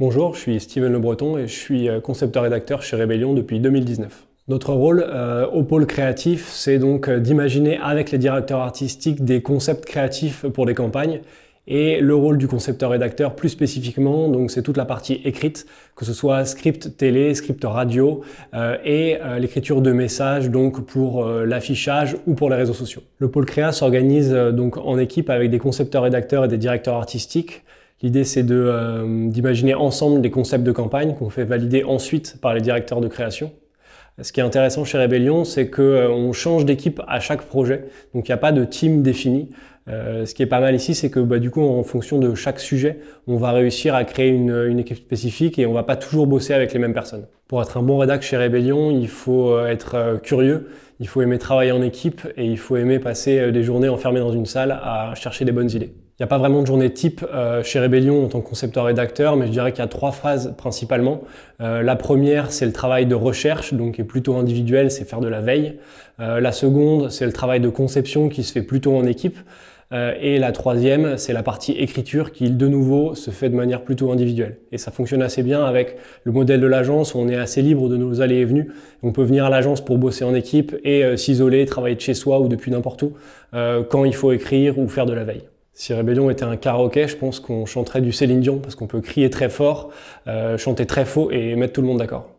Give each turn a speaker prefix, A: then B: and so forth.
A: Bonjour, je suis Steven Le Breton et je suis euh, concepteur-rédacteur chez Rebellion depuis 2019. Notre rôle euh, au pôle créatif, c'est donc euh, d'imaginer avec les directeurs artistiques des concepts créatifs pour des campagnes. Et le rôle du concepteur-rédacteur plus spécifiquement, donc c'est toute la partie écrite, que ce soit script télé, script radio et l'écriture de messages donc pour l'affichage ou pour les réseaux sociaux. Le pôle créa s'organise donc en équipe avec des concepteurs-rédacteurs et des directeurs artistiques. L'idée, c'est euh, d'imaginer ensemble des concepts de campagne qu'on fait valider ensuite par les directeurs de création. Ce qui est intéressant chez Rebellion, c'est qu'on euh, change d'équipe à chaque projet, donc il n'y a pas de team défini. Euh, ce qui est pas mal ici, c'est que bah, du coup, en fonction de chaque sujet, on va réussir à créer une, une équipe spécifique et on va pas toujours bosser avec les mêmes personnes pour être un bon rédacteur chez Rébellion, il faut euh, être euh, curieux, il faut aimer travailler en équipe et il faut aimer passer euh, des journées enfermées dans une salle à chercher des bonnes idées. Il n'y a pas vraiment de journée type chez Rébellion en tant que concepteur rédacteur, mais je dirais qu'il y a trois phases principalement. la première, c'est le travail de recherche, donc qui est plutôt individuel, c'est faire de la veille. la seconde, c'est le travail de conception qui se fait plutôt en équipe. Euh, et la troisième, c'est la partie écriture qui, de nouveau, se fait de manière plutôt individuelle. Et ça fonctionne assez bien avec le modèle de l'agence, où on est assez libre de nos allées et venues. On peut venir à l'agence pour bosser en équipe et euh, s'isoler, travailler de chez soi ou depuis n'importe où, euh, quand il faut écrire ou faire de la veille. Si Rébellion était un karaoké, je pense qu'on chanterait du Céline Dion, parce qu'on peut crier très fort, chanter très faux et mettre tout le monde d'accord.